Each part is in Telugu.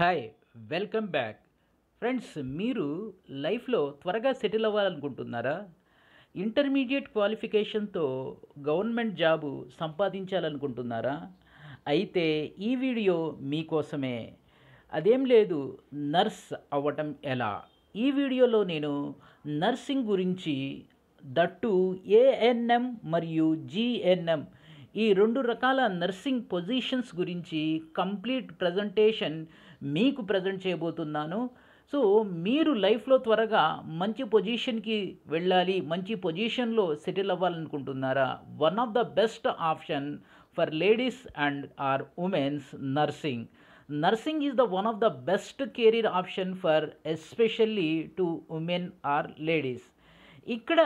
హాయ్ వెల్కమ్ బ్యాక్ ఫ్రెండ్స్ మీరు లైఫ్లో త్వరగా సెటిల్ అవ్వాలనుకుంటున్నారా ఇంటర్మీడియట్ క్వాలిఫికేషన్తో గవర్నమెంట్ జాబు సంపాదించాలనుకుంటున్నారా అయితే ఈ వీడియో మీకోసమే అదేం లేదు నర్స్ అవ్వటం ఎలా ఈ వీడియోలో నేను నర్సింగ్ గురించి దట్టు ఏఎన్ఎం మరియు జిఎన్ఎం ఈ రెండు రకాల నర్సింగ్ పొజిషన్స్ గురించి కంప్లీట్ ప్రజెంటేషన్ మీకు ప్రజెంట్ చేయబోతున్నాను సో మీరు లైఫ్లో త్వరగా మంచి పొజిషన్కి వెళ్ళాలి మంచి పొజిషన్లో సెటిల్ అవ్వాలనుకుంటున్నారా one of the best option for ladies and or womens nursing nursing is the one of the best career option for especially to women or ladies ఇక్కడ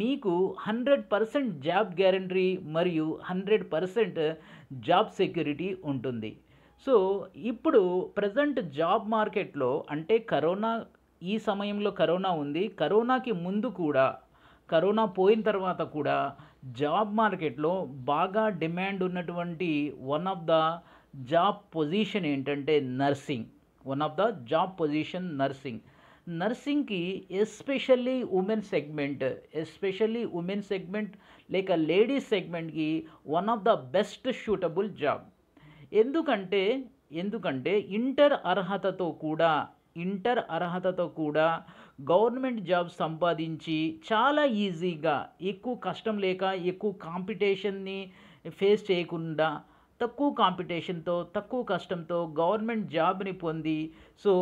మీకు హండ్రెడ్ పర్సెంట్ జాబ్ గ్యారంటీ మరియు హండ్రెడ్ పర్సెంట్ జాబ్ సెక్యూరిటీ ఉంటుంది సో ఇప్పుడు ప్రజెంట్ జాబ్ మార్కెట్లో అంటే కరోనా ఈ సమయంలో కరోనా ఉంది కరోనాకి ముందు కూడా కరోనా పోయిన తర్వాత కూడా జాబ్ మార్కెట్లో బాగా డిమాండ్ ఉన్నటువంటి one of the job position ఏంటంటే nursing one of the job position nursing నర్సింగ్కి especially women segment especially women segment లేక లేడీస్ సెగ్మెంట్కి one of the best suitable job ఎందుకంటే ఎందుకంటే ఇంటర్ అర్హతతో కూడా ఇంటర్ అర్హతతో కూడా గవర్నమెంట్ జాబ్ సంపాదించి చాలా ఈజీగా ఎక్కువ కష్టం లేక ఎక్కువ కాంపిటీషన్ని ఫేస్ చేయకుండా తక్కువ కాంపిటీషన్తో తక్కువ కష్టంతో గవర్నమెంట్ జాబ్ని పొంది సో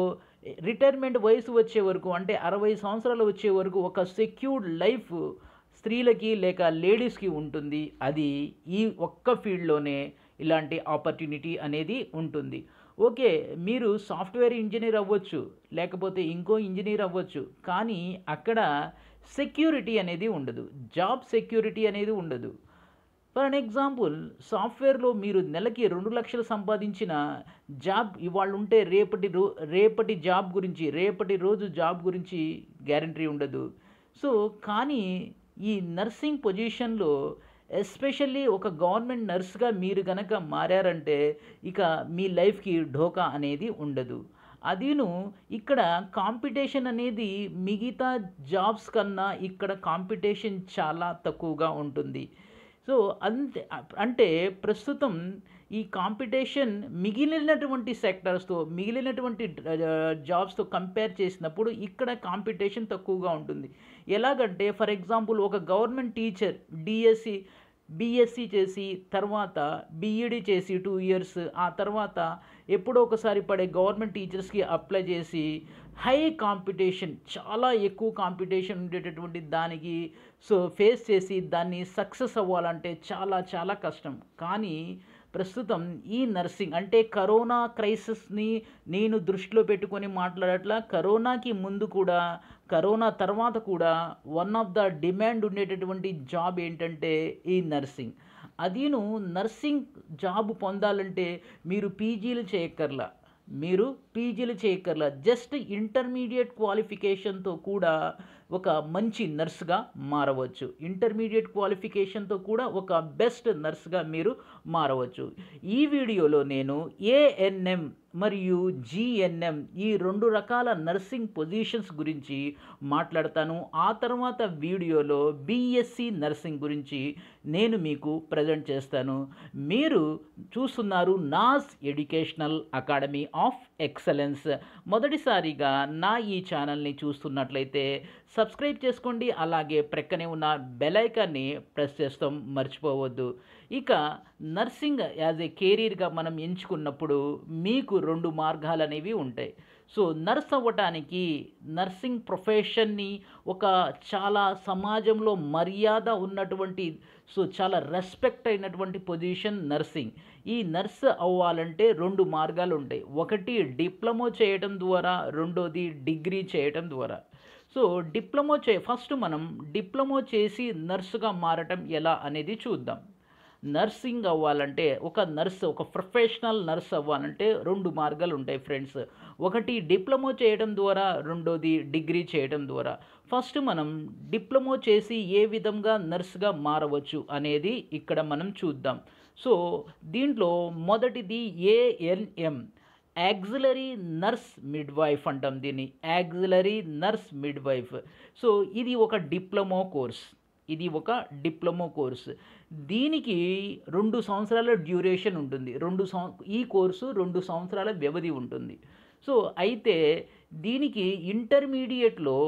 రిటైర్మెంట్ వయసు వచ్చే వరకు అంటే అరవై సంవత్సరాలు వచ్చే వరకు ఒక సెక్యూర్డ్ లైఫ్ స్త్రీలకి లేక లేడీస్కి ఉంటుంది అది ఈ ఒక్క ఫీల్డ్లోనే ఇలాంటి ఆపర్చునిటీ అనేది ఉంటుంది ఓకే మీరు సాఫ్ట్వేర్ ఇంజనీర్ అవ్వచ్చు లేకపోతే ఇంకో ఇంజనీర్ అవ్వచ్చు కానీ అక్కడ సెక్యూరిటీ అనేది ఉండదు జాబ్ సెక్యూరిటీ అనేది ఉండదు ఫర్ అన్ ఎగ్జాంపుల్ సాఫ్ట్వేర్లో మీరు నెలకి రెండు లక్షలు సంపాదించిన జాబ్ ఇవాళ ఉంటే రేపటి రో రేపటి జాబ్ గురించి రేపటి రోజు జాబ్ గురించి గ్యారంటీ ఉండదు సో కానీ ఈ నర్సింగ్ పొజిషన్లో ఎస్పెషల్లీ ఒక గవర్నమెంట్ నర్స్గా మీరు కనుక మారారంటే ఇక మీ లైఫ్కి ఢోకా అనేది ఉండదు అదీను ఇక్కడ కాంపిటీషన్ అనేది మిగతా జాబ్స్ కన్నా ఇక్కడ కాంపిటీషన్ చాలా తక్కువగా ఉంటుంది సో అంతే అంటే ప్రస్తుతం ఈ కాంపిటీషన్ మిగిలినటువంటి సెక్టర్స్తో మిగిలినటువంటి జాబ్స్తో కంపేర్ చేసినప్పుడు ఇక్కడ కాంపిటీషన్ తక్కువగా ఉంటుంది ఎలాగంటే ఫర్ ఎగ్జాంపుల్ ఒక గవర్నమెంట్ టీచర్ డిఎస్సి బీఎస్సీ చేసి తర్వాత బీఈడి e చేసి టూ ఇయర్స్ ఆ తర్వాత ఎప్పుడో ఒకసారి పడే గవర్నమెంట్ టీచర్స్కి అప్లై చేసి హై కాంపిటీషన్ చాలా ఎక్కువ కాంపిటీషన్ ఉండేటటువంటి దానికి సో ఫేస్ చేసి దాన్ని సక్సెస్ అవ్వాలంటే చాలా చాలా కష్టం కానీ ప్రస్తుతం ఈ నర్సింగ్ అంటే కరోనా క్రైసిస్ని నేను దృష్టిలో పెట్టుకొని మాట్లాడట్ల కరోనాకి ముందు కూడా కరోనా తర్వాత కూడా వన్ ఆఫ్ ద డిమాండ్ ఉండేటటువంటి జాబ్ ఏంటంటే ఈ నర్సింగ్ అదీను నర్సింగ్ జాబ్ పొందాలంటే మీరు పీజీలు చేయక్కర్లా మీరు పీజీలు చేయకర్ల జస్ట్ ఇంటర్మీడియట్ క్వాలిఫికేషన్తో కూడా ఒక మంచి నర్స్గా మారవచ్చు ఇంటర్మీడియట్ క్వాలిఫికేషన్తో కూడా ఒక బెస్ట్ నర్స్గా మీరు మారవచ్చు ఈ వీడియోలో నేను ఏఎన్ఎం మరియు జిఎన్ఎం ఈ రెండు రకాల నర్సింగ్ పొజిషన్స్ గురించి మాట్లాడతాను ఆ తర్వాత వీడియోలో బిఎస్సి నర్సింగ్ గురించి నేను మీకు ప్రజెంట్ చేస్తాను మీరు చూస్తున్నారు నాస్ ఎడ్యుకేషనల్ అకాడమీ ఆఫ్ ఎక్సలెన్స్ మొదటిసారిగా నా ఈ ఛానల్ని చూస్తున్నట్లయితే సబ్స్క్రైబ్ చేసుకోండి అలాగే ప్రక్కనే ఉన్న బెలైకాన్ని ప్రెస్ చేస్తాం మర్చిపోవద్దు ఇక నర్సింగ్ యాజ్ ఏ కెరీర్గా మనం ఎంచుకున్నప్పుడు మీకు రెండు మార్గాలు అనేవి ఉంటాయి సో నర్స్ అవ్వటానికి నర్సింగ్ ప్రొఫెషన్ని ఒక చాలా సమాజంలో మర్యాద ఉన్నటువంటి సో చాలా రెస్పెక్ట్ అయినటువంటి పొజిషన్ నర్సింగ్ ఈ నర్స్ అవ్వాలంటే రెండు మార్గాలు ఉంటాయి ఒకటి డిప్లొమో చేయడం ద్వారా రెండోది డిగ్రీ చేయటం ద్వారా సో డిప్లొమో చే ఫస్ట్ మనం డిప్లొమో చేసి నర్సుగా మారటం ఎలా అనేది చూద్దాం నర్సింగ్ అవ్వాలంటే ఒక నర్స్ ఒక ప్రొఫెషనల్ నర్స్ అవ్వాలంటే రెండు మార్గాలు ఉంటాయి ఫ్రెండ్స్ ఒకటి డిప్లొమా చేయడం ద్వారా రెండోది డిగ్రీ చేయడం ద్వారా ఫస్ట్ మనం డిప్లొమా చేసి ఏ విధంగా నర్స్గా మారవచ్చు అనేది ఇక్కడ మనం చూద్దాం సో దీంట్లో మొదటిది ఏఎన్ఎం యాక్సిలరీ నర్స్ మిడ్వైఫ్ అంటాం దీన్ని యాక్సిలరీ నర్స్ మిడ్వైఫ్ సో ఇది ఒక డిప్లొమా కోర్స్ ఇది ఒక డిప్లొమా కోర్సు దీనికి రెండు సంవత్సరాల డ్యూరేషన్ ఉంటుంది రెండు ఈ కోర్సు రెండు సంవత్సరాల వ్యవధి ఉంటుంది సో అయితే దీనికి ఇంటర్మీడియట్లో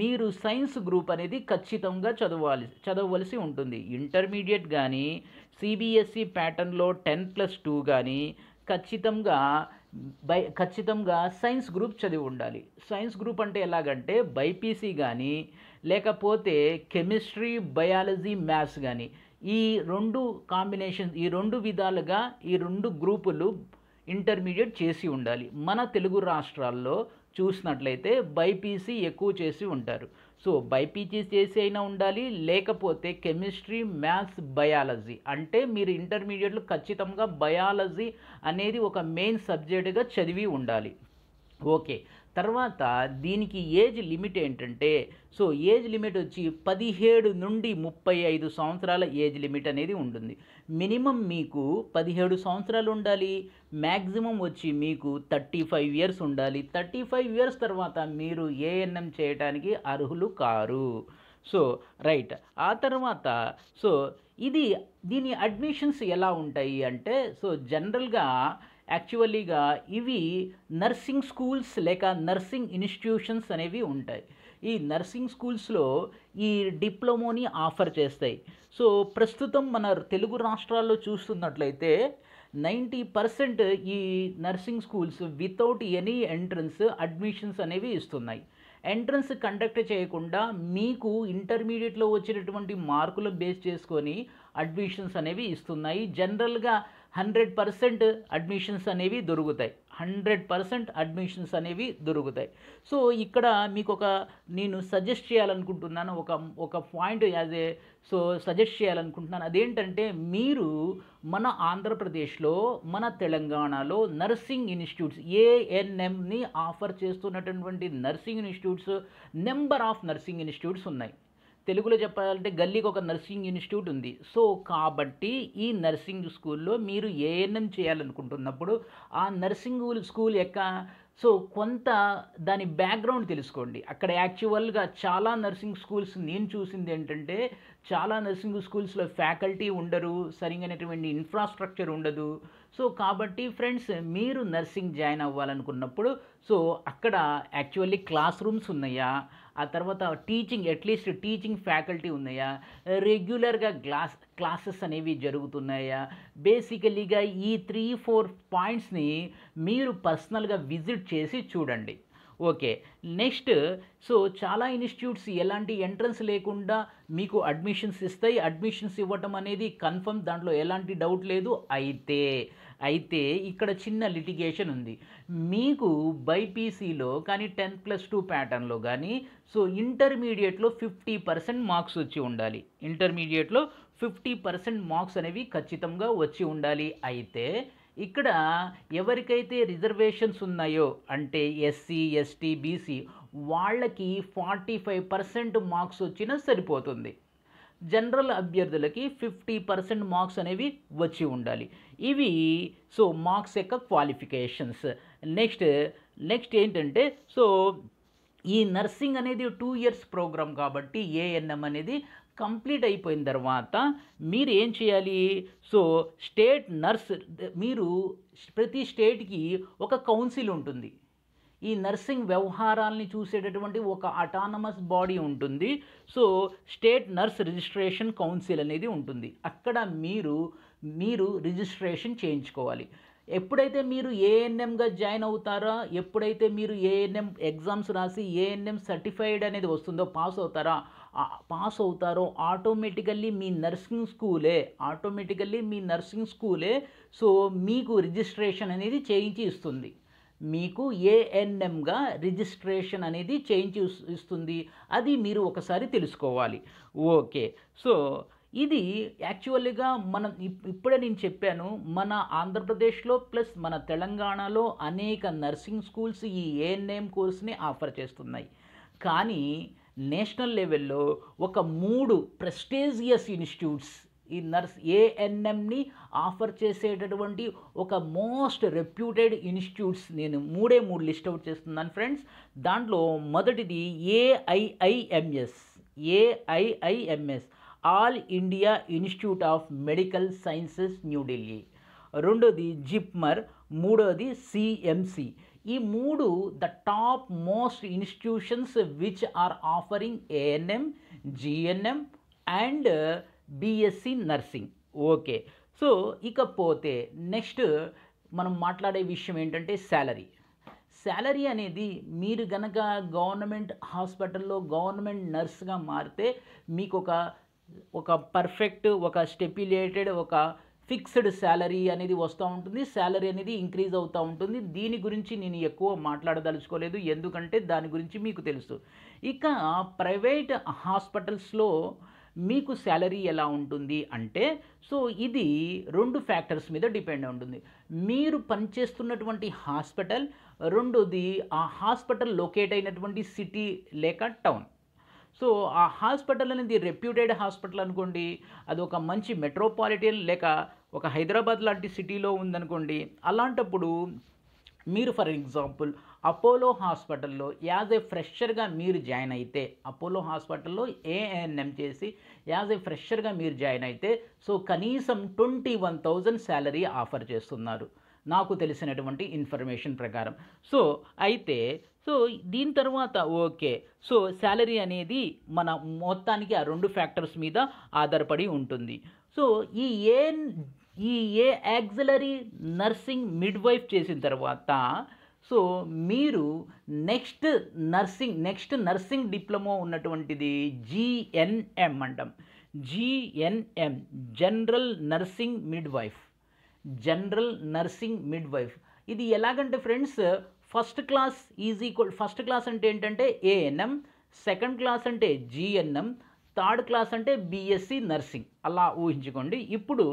మీరు సైన్స్ గ్రూప్ అనేది ఖచ్చితంగా చదవాలి చదవలసి ఉంటుంది ఇంటర్మీడియట్ కానీ సిబిఎస్ఈ ప్యాటర్న్లో టెన్ ప్లస్ టూ కానీ ఖచ్చితంగా బై ఖచ్చితంగా సైన్స్ గ్రూప్ చదివి ఉండాలి సైన్స్ గ్రూప్ అంటే ఎలాగంటే బైపీసీ కానీ లేకపోతే కెమిస్ట్రీ బయాలజీ మ్యాథ్స్ కానీ ఈ రెండు కాంబినేషన్ ఈ రెండు విధాలుగా ఈ రెండు గ్రూపులు ఇంటర్మీడియట్ చేసి ఉండాలి మన తెలుగు రాష్ట్రాల్లో చూసినట్లయితే బైపీసీ ఎక్కువ చేసి ఉంటారు సో బైపీసీ చేసి అయినా ఉండాలి లేకపోతే కెమిస్ట్రీ మ్యాథ్స్ బయాలజీ అంటే మీరు ఇంటర్మీడియట్లో ఖచ్చితంగా బయాలజీ అనేది ఒక మెయిన్ సబ్జెక్టుగా చదివి ఉండాలి ఓకే తర్వాత దీనికి ఏజ్ లిమిట్ ఏంటంటే సో ఏజ్ లిమిట్ వచ్చి పదిహేడు నుండి ముప్పై ఐదు సంవత్సరాల ఏజ్ లిమిట్ అనేది ఉంటుంది మినిమం మీకు పదిహేడు సంవత్సరాలు ఉండాలి మ్యాక్సిమం వచ్చి మీకు థర్టీ ఫైవ్ ఇయర్స్ ఉండాలి థర్టీ ఫైవ్ ఇయర్స్ తర్వాత మీరు ఏఎన్ఎం చేయడానికి అర్హులు కారు సో రైట్ ఆ తర్వాత సో ఇది దీని అడ్మిషన్స్ ఎలా ఉంటాయి అంటే సో జనరల్గా యాక్చువల్లీగా ఇవి నర్సింగ్ స్కూల్స్ లేక నర్సింగ్ ఇన్స్టిట్యూషన్స్ అనేవి ఉంటాయి ఈ నర్సింగ్ స్కూల్స్లో ఈ డిప్లొమోని ఆఫర్ చేస్తాయి సో ప్రస్తుతం మన తెలుగు రాష్ట్రాల్లో చూస్తున్నట్లయితే నైంటీ పర్సెంట్ ఈ nursing schools without any entrance admissions అనేవి ఇస్తున్నాయి ఎంట్రన్స్ కండక్ట్ చేయకుండా మీకు ఇంటర్మీడియట్లో వచ్చినటువంటి మార్కులు బేస్ చేసుకొని అడ్మిషన్స్ అనేవి ఇస్తున్నాయి జనరల్గా హండ్రెడ్ పర్సెంట్ అడ్మిషన్స్ అనేవి దొరుకుతాయి హండ్రెడ్ పర్సెంట్ అడ్మిషన్స్ అనేవి దొరుకుతాయి సో ఇక్కడ మీకు ఒక నేను సజెస్ట్ చేయాలనుకుంటున్నాను ఒక ఒక point as a so suggest చేయాలనుకుంటున్నాను అదేంటంటే మీరు మన ఆంధ్రప్రదేశ్లో మన తెలంగాణలో నర్సింగ్ ఇన్స్టిట్యూట్స్ ఏఎన్ఎంని ఆఫర్ చేస్తున్నటువంటి nursing institutes number of nursing institutes ఉన్నాయి తెలుగులో చెప్పాలంటే గల్లీకి ఒక నర్సింగ్ ఇన్స్టిట్యూట్ ఉంది సో కాబట్టి ఈ నర్సింగ్ స్కూల్లో మీరు ఏఎన్ఎం చేయాలనుకుంటున్నప్పుడు ఆ నర్సింగ్ స్కూల్ యొక్క సో కొంత దాని బ్యాక్గ్రౌండ్ తెలుసుకోండి అక్కడ యాక్చువల్గా చాలా నర్సింగ్ స్కూల్స్ నేను చూసింది ఏంటంటే చాలా నర్సింగ్ స్కూల్స్లో ఫ్యాకల్టీ ఉండరు సరిగైనటువంటి ఇన్ఫ్రాస్ట్రక్చర్ ఉండదు సో కాబట్టి ఫ్రెండ్స్ మీరు నర్సింగ్ జాయిన్ అవ్వాలనుకున్నప్పుడు సో అక్కడ యాక్చువల్లీ క్లాస్ రూమ్స్ ఉన్నాయా ఆ తర్వాత టీచింగ్ అట్లీస్ట్ టీచింగ్ ఫ్యాకల్టీ ఉన్నాయా రెగ్యులర్గా క్లాస్ క్లాసెస్ అనేవి జరుగుతున్నాయా బేసికలీగా ఈ త్రీ ఫోర్ పాయింట్స్ని మీరు పర్సనల్గా విజిట్ చేసి చూడండి ఓకే నెక్స్ట్ సో చాలా ఇన్స్టిట్యూట్స్ ఎలాంటి ఎంట్రన్స్ లేకుండా మీకు అడ్మిషన్స్ ఇస్తాయి అడ్మిషన్స్ ఇవ్వటం అనేది కన్ఫర్మ్ దాంట్లో ఎలాంటి డౌట్ లేదు అయితే అయితే ఇక్కడ చిన్న లిటిగేషన్ ఉంది మీకు బైపీసీలో కానీ టెన్త్ ప్లస్ టూ ప్యాటర్న్లో కానీ సో ఇంటర్మీడియట్లో ఫిఫ్టీ పర్సెంట్ మార్క్స్ వచ్చి ఉండాలి ఇంటర్మీడియట్లో ఫిఫ్టీ పర్సెంట్ మార్క్స్ అనేవి ఖచ్చితంగా వచ్చి ఉండాలి అయితే ఇక్కడ ఎవరికైతే రిజర్వేషన్స్ ఉన్నాయో అంటే ఎస్సీ ఎస్టీ బీసీ వాళ్ళకి ఫార్టీ ఫైవ్ పర్సెంట్ మార్క్స్ వచ్చినా సరిపోతుంది జనరల్ అభ్యర్థులకి ఫిఫ్టీ పర్సెంట్ మార్క్స్ అనేవి వచ్చి ఉండాలి ఇవి సో మార్క్స్ యొక్క క్వాలిఫికేషన్స్ నెక్స్ట్ నెక్స్ట్ ఏంటంటే సో ఈ నర్సింగ్ అనేది టూ ఇయర్స్ ప్రోగ్రామ్ కాబట్టి ఏఎన్ఎం అనేది కంప్లీట్ అయిపోయిన తర్వాత మీరు ఏం చేయాలి సో స్టేట్ నర్స్ మీరు ప్రతి స్టేట్కి ఒక కౌన్సిల్ ఉంటుంది ఈ నర్సింగ్ వ్యవహారాల్ని చూసేటటువంటి ఒక అటానమస్ బాడీ ఉంటుంది so state nurse registration council అనేది ఉంటుంది అక్కడ మీరు మీరు రిజిస్ట్రేషన్ చేయించుకోవాలి ఎప్పుడైతే మీరు ఏఎన్ఎంగా జాయిన్ అవుతారా ఎప్పుడైతే మీరు ఏఎన్ఎం ఎగ్జామ్స్ రాసి ఏఎన్ఎం సర్టిఫైడ్ అనేది వస్తుందో పాస్ అవుతారా పాస్ అవుతారో ఆటోమేటికల్లీ మీ నర్సింగ్ స్కూలే ఆటోమేటికల్లీ మీ నర్సింగ్ స్కూలే సో మీకు రిజిస్ట్రేషన్ అనేది చేయించి ఇస్తుంది మీకు ఏఎన్ఎంగా రిజిస్ట్రేషన్ అనేది చేయించి ఇస్తుంది అది మీరు ఒకసారి తెలుసుకోవాలి ఓకే సో ఇది యాక్చువల్గా మనం ఇప్పుడే నేను చెప్పాను మన ఆంధ్రప్రదేశ్లో ప్లస్ మన తెలంగాణలో అనేక నర్సింగ్ స్కూల్స్ ఈ ఏఎన్ఎం కోర్స్ని ఆఫర్ చేస్తున్నాయి కానీ నేషనల్ లెవెల్లో ఒక మూడు ప్రెస్టేజియస్ ఇన్స్టిట్యూట్స్ ఈ నర్స్ ఏఎన్ఎంని ఆఫర్ చేసేటటువంటి ఒక మోస్ట్ రెప్యూటెడ్ ఇన్స్టిట్యూట్స్ నేను మూడే మూడు లిస్ట్ అవుట్ చేస్తున్నాను ఫ్రెండ్స్ దాంట్లో మొదటిది AIIMS AIIMS all India institute of medical sciences New Delhi రెండోది జిప్మర్ మూడోది సిఎంసి ఈ మూడు the top most institutions which are offering ANM GNM and BSc nursing okay so ఇకపోతే నెక్స్ట్ మనం మాట్లాడే విషయం ఏంటంటే శాలరీ శాలరీ అనేది మీరు గనక గవర్నమెంట్ హాస్పిటల్లో గవర్నమెంట్ నర్స్గా మారితే మీకు ఒక ఒక పర్ఫెక్ట్ ఒక స్టెప్యులేటెడ్ ఒక ఫిక్స్డ్ శాలరీ అనేది వస్తూ ఉంటుంది శాలరీ అనేది ఇంక్రీజ్ అవుతూ ఉంటుంది దీని గురించి నేను ఎక్కువ మాట్లాడదలుచుకోలేదు ఎందుకంటే దాని గురించి మీకు తెలుసు ఇక ప్రైవేట్ హాస్పిటల్స్లో మీకు శాలరీ ఎలా ఉంటుంది అంటే సో ఇది రెండు ఫ్యాక్టర్స్ మీద డిపెండ్ ఉంటుంది మీరు పనిచేస్తున్నటువంటి హాస్పిటల్ రెండోది ఆ హాస్పిటల్ లొకేట్ అయినటువంటి సిటీ లేక టౌన్ సో ఆ హాస్పిటల్ అనేది రెప్యూటెడ్ హాస్పిటల్ అనుకోండి అది ఒక మంచి మెట్రోపాలిటన్ లేక ఒక హైదరాబాద్ లాంటి సిటీలో ఉందనుకోండి అలాంటప్పుడు మీరు ఫర్ ఎగ్జాంపుల్ అపోలో హాస్పిటల్లో యాజ్ ఏ ఫ్రెషర్గా మీరు జాయిన్ అయితే అపోలో హాస్పిటల్లో ఏఎన్ఎం చేసి యాజ్ ఏ ఫ్రెషర్గా మీరు జాయిన్ అయితే సో కనీసం twenty one thousand salary offer చేస్తున్నారు నాకు తెలిసినటువంటి ఇన్ఫర్మేషన్ ప్రకారం సో అయితే సో దీని తర్వాత ఓకే సో శాలరీ అనేది మన మొత్తానికి ఆ రెండు ఫ్యాక్టర్స్ మీద ఆధారపడి ఉంటుంది సో ఈ ఏ ఈ ఏ యాక్సిలరీ నర్సింగ్ మిడ్వైఫ్ చేసిన తర్వాత సో మీరు next nursing next nursing diploma ఉన్నటువంటిది జిఎన్ఎం అంటాం GNM general nursing midwife general nursing midwife ఇది ఎలాగంటే friends first class is equal first class అంటే ఏంటంటే ఏఎన్ఎం సెకండ్ క్లాస్ అంటే జిఎన్ఎం థర్డ్ క్లాస్ అంటే బీఎస్సీ నర్సింగ్ అలా ఊహించుకోండి ఇప్పుడు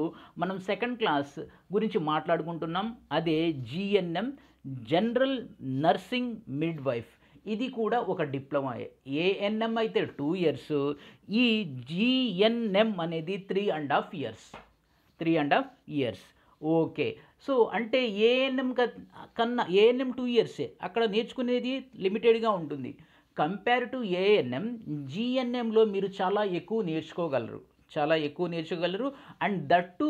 మనం సెకండ్ క్లాస్ గురించి మాట్లాడుకుంటున్నాం అదే GNM general nursing midwife ఇది కూడా ఒక డిప్లొమా ఏఎన్ఎం అయితే టూ ఇయర్స్ ఈ జిఎన్ఎం అనేది three and half years three and half years okay so అంటే ఏఎన్ఎం కన్నా ఏఎన్ఎం టూ ఇయర్సే అక్కడ నేర్చుకునేది లిమిటెడ్గా ఉంటుంది కంపేర్ టు ఏఎన్ఎం జిఎన్ఎంలో మీరు చాలా ఎక్కువ నేర్చుకోగలరు చాలా ఎక్కువ నేర్చుకోగలరు అండ్ దట్టు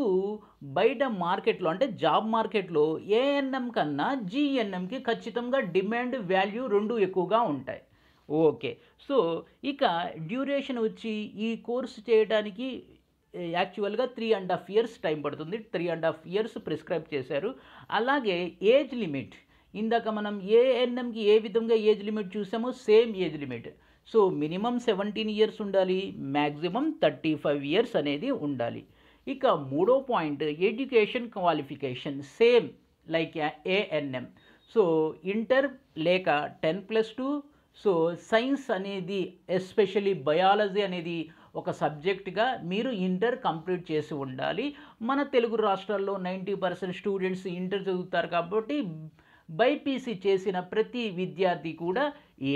బయట మార్కెట్లో అంటే జాబ్ మార్కెట్లో ఏఎన్ఎం కన్నా జిఎన్ఎంకి ఖచ్చితంగా డిమాండ్ వాల్యూ రెండు ఎక్కువగా ఉంటాయి ఓకే సో ఇక డ్యూరేషన్ వచ్చి ఈ కోర్సు చేయడానికి యాక్చువల్గా three and half years time పడుతుంది three and half years prescribe చేశారు అలాగే ఏజ్ లిమిట్ ఇందాక మనం ఏఎన్ఎంకి ఏ విధంగా ఏజ్ లిమిట్ చూసామో same age limit so minimum seventeen years ఉండాలి మ్యాక్సిమం థర్టీ ఫైవ్ ఇయర్స్ అనేది ఉండాలి ఇక మూడో point education qualification same like ANM so inter లేక ten plus two so science అనేది ఎస్పెషలీ బయాలజీ అనేది ఒక సబ్జెక్ట్గా మీరు ఇంటర్ కంప్లీట్ చేసి ఉండాలి మన తెలుగు రాష్ట్రాల్లో నైంటీ పర్సెంట్ స్టూడెంట్స్ ఇంటర్ చదువుతారు కాబట్టి బైపీసీ చేసిన ప్రతి విద్యార్థి కూడా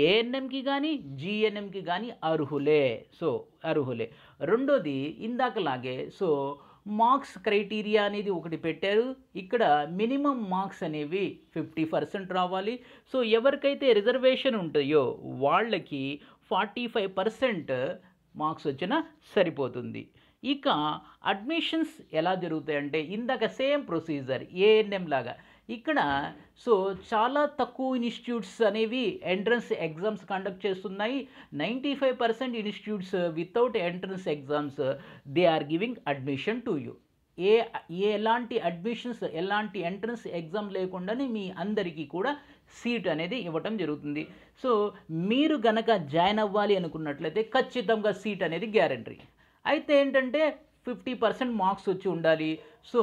ఏఎన్ఎంకి కానీ జిఎన్ఎంకి కానీ అర్హులే సో అర్హులే రెండోది ఇందాకలాగే సో మార్క్స్ క్రైటీరియా అనేది ఒకటి పెట్టారు ఇక్కడ మినిమం మార్క్స్ అనేవి ఫిఫ్టీ పర్సెంట్ రావాలి సో ఎవరికైతే రిజర్వేషన్ ఉంటాయో వాళ్ళకి ఫార్టీ ఫైవ్ పర్సెంట్ మార్క్స్ వచ్చినా సరిపోతుంది ఇక అడ్మిషన్స్ ఎలా జరుగుతాయంటే ఇందాక సేమ్ ప్రొసీజర్ ఏఎన్ఎం లాగా ఇక్కడ సో చాలా తక్కువ ఇన్స్టిట్యూట్స్ అనేవి ఎంట్రన్స్ ఎగ్జామ్స్ కండక్ట్ చేస్తున్నాయి ninety five percent institutes without entrance exams they are giving admission to you uh uh ఎలాంటి అడ్మిషన్స్ ఎలాంటి ఎంట్రన్స్ ఎగ్జామ్ లేకుండానే మీ అందరికీ కూడా సీట్ అనేది ఇవ్వటం జరుగుతుంది సో మీరు గనక జాయిన్ అవ్వాలి అనుకున్నట్లయితే ఖచ్చితంగా సీట్ అనేది గ్యారంటీ అయితే ఏంటంటే ఫిఫ్టీ పర్సెంట్ మార్క్స్ వచ్చి ఉండాలి సో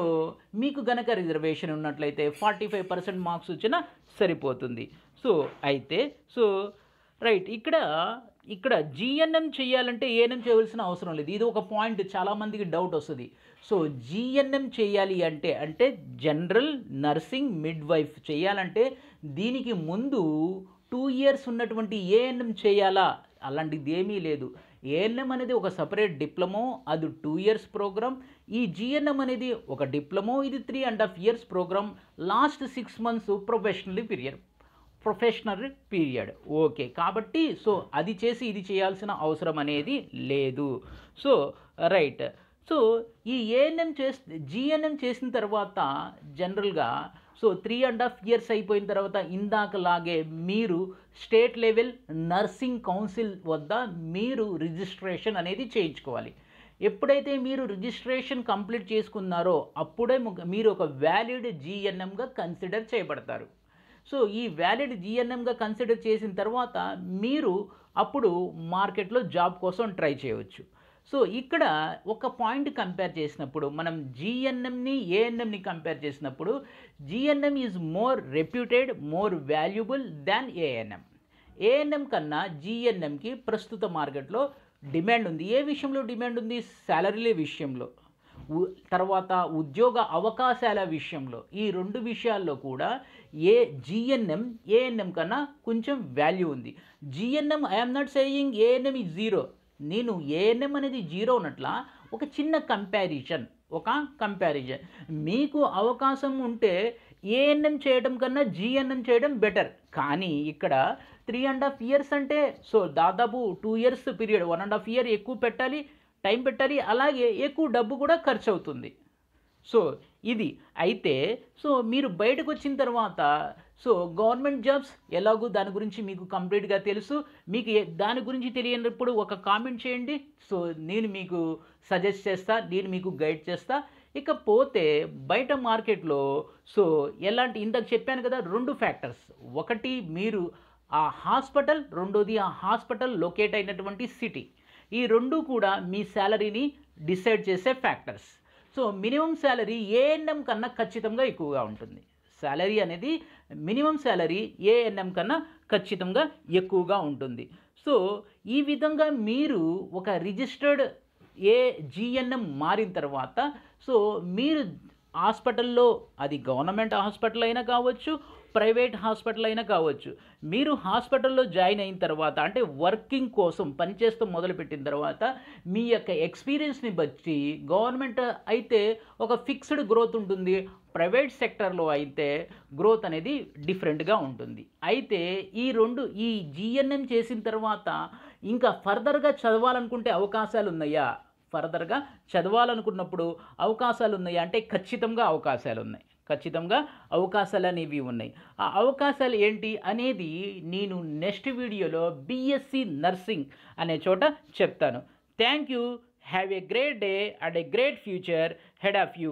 మీకు గనక రిజర్వేషన్ ఉన్నట్లయితే ఫార్టీ ఫైవ్ పర్సెంట్ మార్క్స్ వచ్చినా సరిపోతుంది సో అయితే సో రైట్ ఇక్కడ ఇక్కడ జిఎన్ఎం చేయాలంటే ఏఎన్ఎం చేయవలసిన అవసరం లేదు ఇది ఒక పాయింట్ చాలామందికి డౌట్ వస్తుంది సో జిఎన్ఎం చేయాలి అంటే అంటే జనరల్ నర్సింగ్ మిడ్ వైఫ్ చేయాలంటే దీనికి ముందు టూ ఇయర్స్ ఉన్నటువంటి ఏఎన్ఎం చేయాలా అలాంటిది ఏమీ లేదు ఏఎన్ఎం అనేది ఒక సపరేట్ డిప్లొమో అది టూ ఇయర్స్ ప్రోగ్రామ్ ఈ జిఎన్ఎం అనేది ఒక డిప్లొమో ఇది three and half years program last six months professional period professional period okay కాబట్టి సో అది చేసి ఇది చేయాల్సిన అవసరం అనేది లేదు సో రైట్ సో ఈ ఏఎన్ఎం చేసి జిఎన్ఎం చేసిన తర్వాత జనరల్గా so three and half years అయిపోయిన తర్వాత ఇందాకలాగే మీరు స్టేట్ లెవెల్ నర్సింగ్ కౌన్సిల్ వద్ద మీరు రిజిస్ట్రేషన్ అనేది చేయించుకోవాలి ఎప్పుడైతే మీరు రిజిస్ట్రేషన్ కంప్లీట్ చేసుకున్నారో అప్పుడే మీరు ఒక వ్యాలిడ్ జిఎన్ఎంగా కన్సిడర్ చేయబడతారు సో ఈ వ్యాలిడ్ జిఎన్ఎంగా కన్సిడర్ చేసిన తర్వాత మీరు అప్పుడు మార్కెట్లో జాబ్ కోసం ట్రై చేయవచ్చు సో ఇక్కడ ఒక పాయింట్ కంపేర్ చేసినప్పుడు మనం జిఎన్ఎంని ఏఎన్ఎంని కంపేర్ చేసినప్పుడు GNM is more reputed more valuable than ANM ANM కన్నా జిఎన్ఎంకి ప్రస్తుత మార్కెట్లో డిమాండ్ ఉంది ఏ విషయంలో డిమాండ్ ఉంది శాలరీల విషయంలో తర్వాత ఉద్యోగ అవకాశాల విషయంలో ఈ రెండు విషయాల్లో కూడా ఏ జిఎన్ఎం ఏఎన్ఎం కన్నా కొంచెం వాల్యూ ఉంది GNM I'm not saying ANM is zero నేను ఏఎన్ఎం అనేది జీరో ఉన్నట్ల ఒక చిన్న కంపారిజన్ ఒక కంపారిజన్ మీకు అవకాశం ఉంటే ఏఎన్ఎం చేయడం కన్నా జిఎన్ఎం చేయడం బెటర్ కానీ ఇక్కడ త్రీ అండ్ హాఫ్ ఇయర్స్ అంటే సో దాదాపు two years period one and half year ఎక్కువ పెట్టాలి టైం పెట్టాలి అలాగే ఎక్కువ డబ్బు కూడా ఖర్చు అవుతుంది సో ఇది అయితే సో మీరు బయటకు వచ్చిన తర్వాత సో గవర్నమెంట్ జాబ్స్ ఎలాగో దాని గురించి మీకు కంప్లీట్గా తెలుసు మీకు దాని గురించి తెలియనప్పుడు ఒక కామెంట్ చేయండి సో నేను మీకు సజెస్ట్ చేస్తా నేను మీకు గైడ్ చేస్తా ఇకపోతే బయట మార్కెట్లో సో ఎలాంటి ఇందాక చెప్పాను కదా రెండు ఫ్యాక్టర్స్ ఒకటి మీరు ఆ హాస్పిటల్ రెండోది ఆ హాస్పిటల్ లొకేట్ అయినటువంటి సిటీ ఈ రెండు కూడా మీ శాలరీని డిసైడ్ చేసే factors so minimum salary ANM కన్నా ఖచ్చితంగా ఎక్కువగా ఉంటుంది శాలరీ అనేది మినిమం శాలరీ ఏఎన్ఎం కన్నా ఖచ్చితంగా ఎక్కువగా ఉంటుంది సో ఈ విధంగా మీరు ఒక రిజిస్టర్డ్ ఏ జిఎన్ఎం మారిన తర్వాత సో మీరు హాస్పిటల్లో అది గవర్నమెంట్ హాస్పిటల్ అయినా కావచ్చు ప్రైవేట్ హాస్పిటల్ అయినా కావచ్చు మీరు హాస్పిటల్లో జాయిన్ అయిన తర్వాత అంటే వర్కింగ్ కోసం పనిచేస్తూ మొదలుపెట్టిన తర్వాత మీ యొక్క ఎక్స్పీరియన్స్ని బట్టి గవర్నమెంట్ అయితే ఒక ఫిక్స్డ్ గ్రోత్ ఉంటుంది ప్రైవేట్ సెక్టర్లో అయితే గ్రోత్ అనేది డిఫరెంట్గా ఉంటుంది అయితే ఈ రెండు ఈ జిఎన్ఎం చేసిన తర్వాత ఇంకా ఫర్దర్గా చదవాలనుకుంటే అవకాశాలు ఉన్నాయా ఫర్దర్గా చదవాలనుకున్నప్పుడు అవకాశాలు ఉన్నాయా అంటే ఖచ్చితంగా అవకాశాలు ఉన్నాయి ఖచ్చితంగా అవకాశాలు అనేవి ఉన్నాయి ఆ అవకాశాలు ఏంటి అనేది నేను నెక్స్ట్ వీడియోలో బీఎస్సీ నర్సింగ్ అనే చోట చెప్తాను thank you have a great day and a great future ahead of you